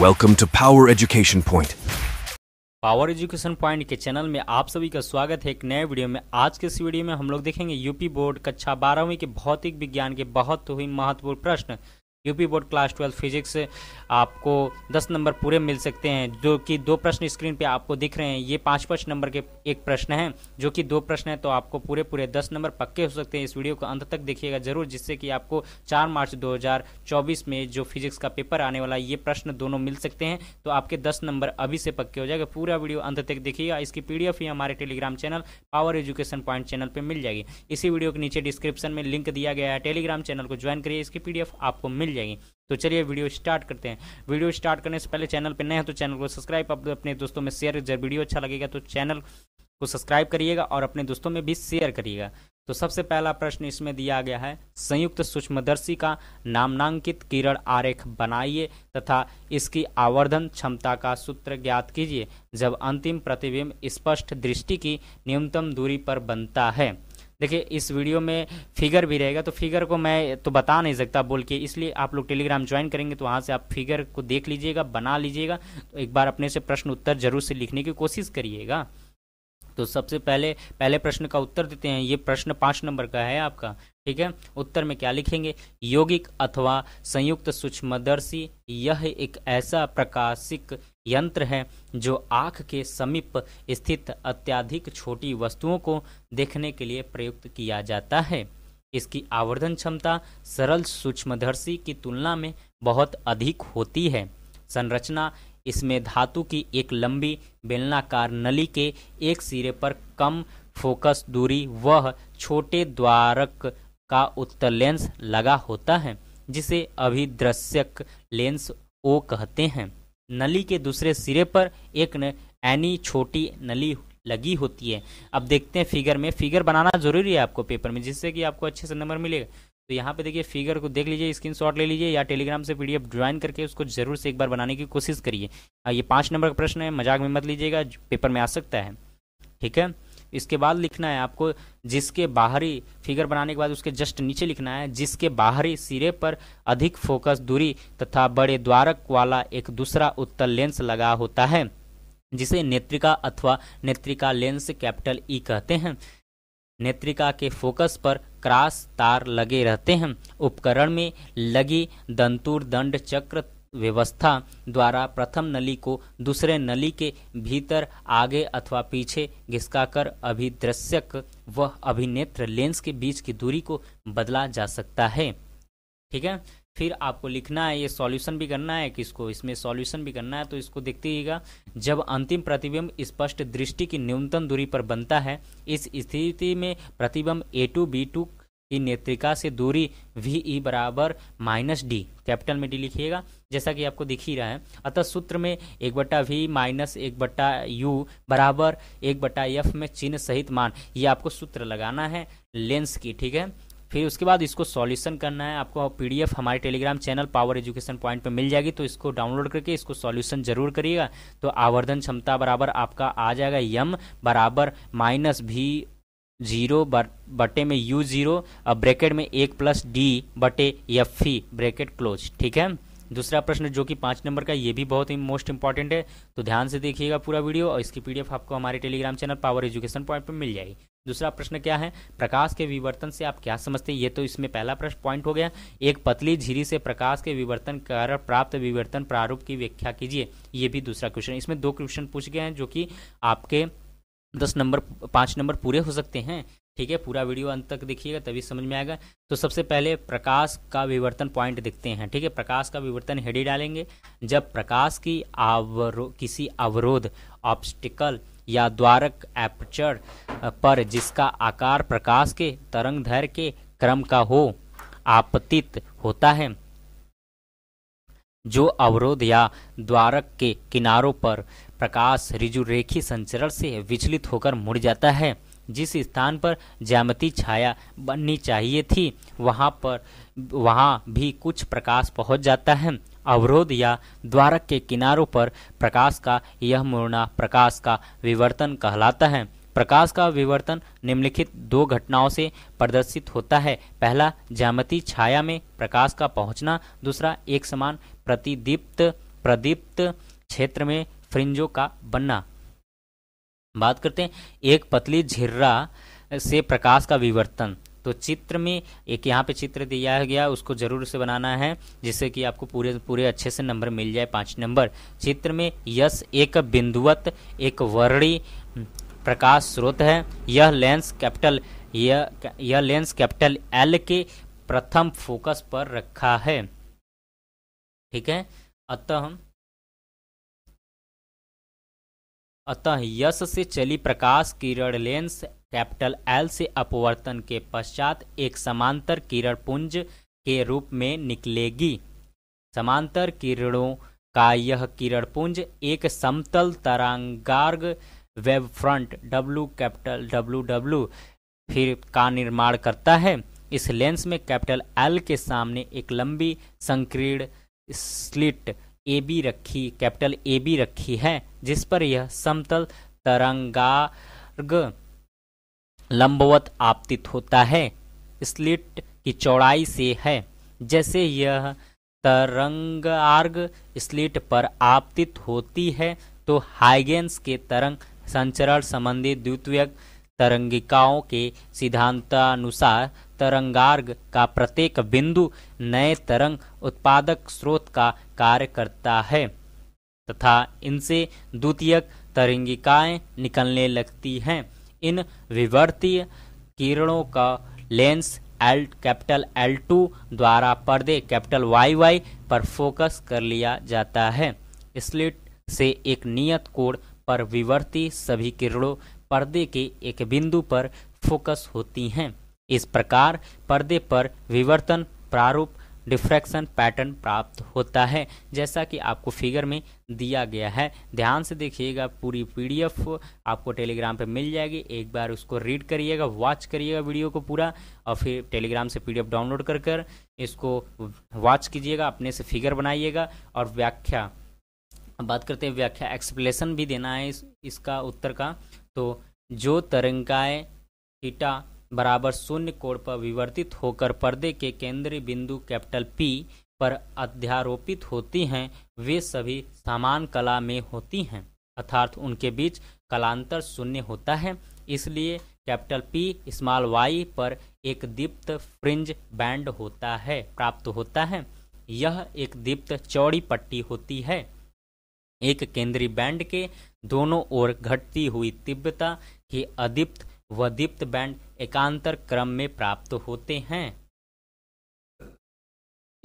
welcome to Power Education Point Power Education Point के channel में आप सभी का स्वागत है एक नए वीडियो में आज के इस वीडियो में हम लोग देखेंगे यूपी बोर्ड कक्षा बारहवीं के भौतिक विज्ञान के बहुत ही महत्वपूर्ण प्रश्न UP board class twelve physics आपको दस नंबर पूरे मिल सकते हैं जो कि दो प्रश्न स्क्रीन पे आपको दिख रहे हैं ये पांच पांच नंबर के एक प्रश्न है जो कि दो प्रश्न है तो आपको पूरे पूरे दस नंबर पक्के हो सकते हैं इस वीडियो को अंत तक देखिएगा जरूर जिससे कि आपको चार मार्च दो में जो फिजिक्स का पेपर आने वाला है ये प्रश्न दोनों मिल सकते हैं तो आपके दस नंबर अभी से पक्के हो जाएगा पूरा वीडियो अंत तक देखिएगा इसकी पी ही हमारे Telegram channel Power Education Point channel पर मिल जाएगी इसी वीडियो के नीचे डिस्क्रिप्शन में लिंक दिया गया है टेलीग्राम चैनल को ज्वाइन करिए इसकी पी आपको मिल जाएगी तो चलिए वीडियो स्टार्ट करते हैं वीडियो स्टार्ट करने से पहले चैनल पर नए हैं तो चैनल को सब्सक्राइब अपने दोस्तों में शेयर जब वीडियो अच्छा लगेगा तो चैनल को सब्सक्राइब करिएगा और अपने दोस्तों में भी शेयर करिएगा तो सबसे पहला प्रश्न इसमें दिया गया है संयुक्त सूक्ष्मदर्शी का नामनांकित किरण आरेख बनाइए तथा इसकी आवर्धन क्षमता का सूत्र ज्ञात कीजिए जब अंतिम प्रतिबिंब स्पष्ट दृष्टि की न्यूनतम दूरी पर बनता है देखिए इस वीडियो में फिगर भी रहेगा तो फिगर को मैं तो बता नहीं सकता बोल के इसलिए आप लोग टेलीग्राम ज्वाइन करेंगे तो वहाँ से आप फिगर को देख लीजिएगा बना लीजिएगा तो एक बार अपने से प्रश्न उत्तर जरूर से लिखने की कोशिश करिएगा तो सबसे पहले पहले प्रश्न का उत्तर देते हैं ये प्रश्न पाँच नंबर का है आपका ठीक है उत्तर में क्या लिखेंगे यौगिक अथवा संयुक्त सूक्ष्मदर्शी यह एक ऐसा प्रकाशिक यंत्र हैं जो आँख के समीप स्थित अत्याधिक छोटी वस्तुओं को देखने के लिए प्रयुक्त किया जाता है इसकी आवर्धन क्षमता सरल सूक्ष्मदर्शी की तुलना में बहुत अधिक होती है संरचना इसमें धातु की एक लंबी बेलनाकार नली के एक सिरे पर कम फोकस दूरी वह छोटे द्वारक का उत्तर लेंस लगा होता है जिसे अभिदृश्यक लेंस ओ कहते हैं नली के दूसरे सिरे पर एक एनी छोटी नली लगी होती है अब देखते हैं फिगर में फिगर बनाना जरूरी है आपको पेपर में जिससे कि आपको अच्छे से नंबर मिलेगा तो यहाँ पे देखिए फिगर को देख लीजिए स्क्रीन शॉट ले लीजिए या टेलीग्राम से पीडीएफ ज्वाइन करके उसको जरूर से एक बार बनाने की कोशिश करिए हाँ, ये पाँच नंबर का प्रश्न है मजाक में मत लीजिएगा पेपर में आ सकता है ठीक है इसके बाद लिखना है आपको जिसके बाहरी फिगर बनाने के बाद उसके जस्ट नीचे लिखना है जिसके बाहरी सिरे पर अधिक फोकस दूरी तथा बड़े द्वारक वाला एक दूसरा उत्तर लेंस लगा होता है जिसे नेत्रिका अथवा नेत्रिका लेंस कैपिटल ई कहते हैं नेत्रिका के फोकस पर क्रास तार लगे रहते हैं उपकरण में लगी दंतुर दंड चक्र व्यवस्था द्वारा प्रथम नली को दूसरे नली के भीतर आगे अथवा पीछे घिसकाकर अभिदृश्यक व अभिनेत्र लेंस के बीच की दूरी को बदला जा सकता है ठीक है फिर आपको लिखना है ये सॉल्यूशन भी करना है किसको इसमें सॉल्यूशन भी करना है तो इसको देखते हीगा जब अंतिम प्रतिबिंब स्पष्ट दृष्टि की न्यूनतम दूरी पर बनता है इस स्थिति में प्रतिबिंब ए टू बी टू की नेत्रिका से दूरी वी ई e बराबर माइनस डी कैपिटल में डी लिखिएगा जैसा कि आपको दिख ही रहा है अतः सूत्र में एक बट्टा वी माइनस एक बट्टा यू बराबर एक बट्टा एफ में चिन्ह सहित मान ये आपको सूत्र लगाना है लेंस की ठीक है फिर उसके बाद इसको सॉल्यूशन करना है आपको पीडीएफ हमारे Telegram channel Power Education Point पे मिल जाएगी तो इसको डाउनलोड करके इसको सॉल्यूशन जरूर करिएगा तो आवर्धन क्षमता बराबर आपका आ जाएगा यम बराबर माइनस भी जीरो बटे में यू जीरो और ब्रैकेट में एक प्लस डी बटे एफ ई ब्रैकेट क्लोज ठीक है दूसरा प्रश्न जो कि पांच नंबर का ये भी बहुत ही मोस्ट इंपॉर्टेंट है तो ध्यान से देखिएगा पूरा वीडियो और इसकी पीडीएफ आपको हमारे Telegram channel Power Education Point पर मिल जाएगी दूसरा प्रश्न क्या है प्रकाश के विवर्तन से आप क्या समझते हैं ये तो इसमें पहला प्रश्न पॉइंट हो गया एक पतली झिरी से प्रकाश के विवर्तन कारण प्राप्त विवर्तन प्रारूप की व्याख्या कीजिए ये भी दूसरा क्वेश्चन इसमें दो क्वेश्चन पूछ गए हैं जो कि आपके दस नंबर पाँच नंबर पूरे हो सकते हैं ठीक है पूरा वीडियो अंत तक देखिएगा तभी समझ में आएगा तो सबसे पहले प्रकाश का विवर्तन पॉइंट देखते हैं ठीक है प्रकाश का विवर्तन हेडी डालेंगे जब प्रकाश की आवरो किसी अवरोध ऑप्स्टिकल या द्वारक एपचर पर जिसका आकार प्रकाश के तरंग धैर्य के क्रम का हो आपतित होता है जो अवरोध या द्वारक के किनारों पर प्रकाश रिजुरेखी संचरण से विचलित होकर मुड़ जाता है जिस स्थान पर ज्यामती छाया बननी चाहिए थी वहाँ पर वहाँ भी कुछ प्रकाश पहुँच जाता है अवरोध या द्वारक के किनारों पर प्रकाश का यह मुड़ना प्रकाश का विवर्तन कहलाता है प्रकाश का विवर्तन निम्नलिखित दो घटनाओं से प्रदर्शित होता है पहला ज्यामती छाया में प्रकाश का पहुंचना दूसरा एक समान प्रतिदीप्त प्रदीप्त क्षेत्र में फ्रिंजों का बनना बात करते हैं एक पतली झिर्रा से प्रकाश का विवर्तन तो चित्र में एक यहाँ पे चित्र दिया गया उसको जरूर से बनाना है जिससे कि आपको पूरे पूरे अच्छे से नंबर मिल जाए पांच नंबर चित्र में यश एक बिंदुवत एक वर्णी प्रकाश स्रोत है यह लेंस कैपिटल यह लेंस कैपिटल एल के प्रथम फोकस पर रखा है ठीक है अतः हम अतः यश से चली प्रकाश किरण लेंस कैपिटल एल से अपवर्तन के पश्चात एक समांतर किरण पुंज के रूप में निकलेगी समांतर किरणों का यह किरण पुंज एक समतल तरंगार्ग wave front W capital W W फिर का निर्माण करता है इस लेंस में कैपिटल एल के सामने एक लंबी संकीर्ण स्लिट ए बी रखी कैपिटल ए बी रखी है जिस पर यह समतल तरंगार्ग लंबवत आपतित होता है स्लिट की चौड़ाई से है जैसे यह तरंगार्ग स्लिट पर आपतित होती है तो हाइगेंस के तरंग संचरण संबंधी द्वितीय तरंगिकाओं के सिद्धांतानुसार तरंगार्ग का प्रत्येक बिंदु नए तरंग उत्पादक स्रोत का कार्य करता है तथा इनसे द्वितीयक तरंगिकाएं निकलने लगती हैं इन विवर्तीय किरणों का lens L capital L two द्वारा पर्दे कैपिटल वाई वाई पर फोकस कर लिया जाता है स्लिट से एक नियत कोण पर विवर्ती सभी किरणों पर्दे के एक बिंदु पर फोकस होती हैं इस प्रकार पर्दे पर विवर्तन प्रारूप डिफ्रैक्शन पैटर्न प्राप्त होता है जैसा कि आपको फिगर में दिया गया है ध्यान से देखिएगा पूरी पीडीएफ आपको टेलीग्राम पे मिल जाएगी एक बार उसको रीड करिएगा वॉच करिएगा वीडियो को पूरा और फिर टेलीग्राम से पीडीएफ डाउनलोड कर कर इसको वॉच कीजिएगा अपने से फिगर बनाइएगा और व्याख्या अब बात करते हैं व्याख्या एक्सप्लेसन भी देना है इस, इसका उत्तर का तो जो तरंगाए थीटा बराबर शून्य कोण पर विवर्तित होकर पर्दे के केंद्रीय बिंदु कैपिटल पी पर अध्यारोपित होती हैं वे सभी समान कला में होती हैं अर्थात उनके बीच कलांतर शून्य होता है इसलिए कैपिटल पी स्मॉल वाई पर एक दीप्त फ्रिंज बैंड होता है प्राप्त होता है यह एक दीप्त चौड़ी पट्टी होती है एक केंद्रीय बैंड के दोनों ओर घटती हुई तीव्रता के अदीप्त व दीप्त बैंड एकांतर क्रम में प्राप्त होते हैं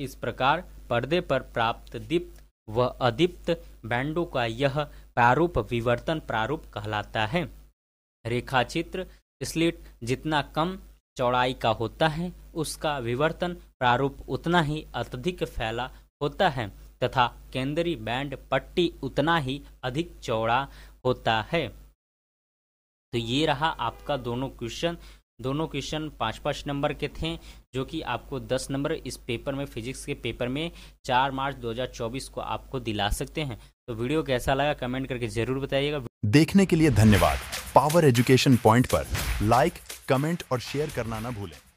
इस प्रकार पर्दे पर प्राप्त दीप्त व अदीप्त बैंडों का यह प्रारूप विवर्तन प्रारूप कहलाता है रेखाचित्र स्लिट जितना कम चौड़ाई का होता है उसका विवर्तन प्रारूप उतना ही अत्यधिक फैला होता है तथा केंद्रीय बैंड पट्टी उतना ही अधिक चौड़ा होता है तो ये रहा आपका दोनों क्वेश्चन दोनों क्वेश्चन पांच पांच नंबर के थे जो कि आपको दस नंबर इस पेपर में फिजिक्स के पेपर में चार मार्च 2024 को आपको दिला सकते हैं तो वीडियो कैसा लगा कमेंट करके जरूर बताइएगा देखने के लिए धन्यवाद पावर एजुकेशन पॉइंट पर लाइक कमेंट और शेयर करना ना भूलें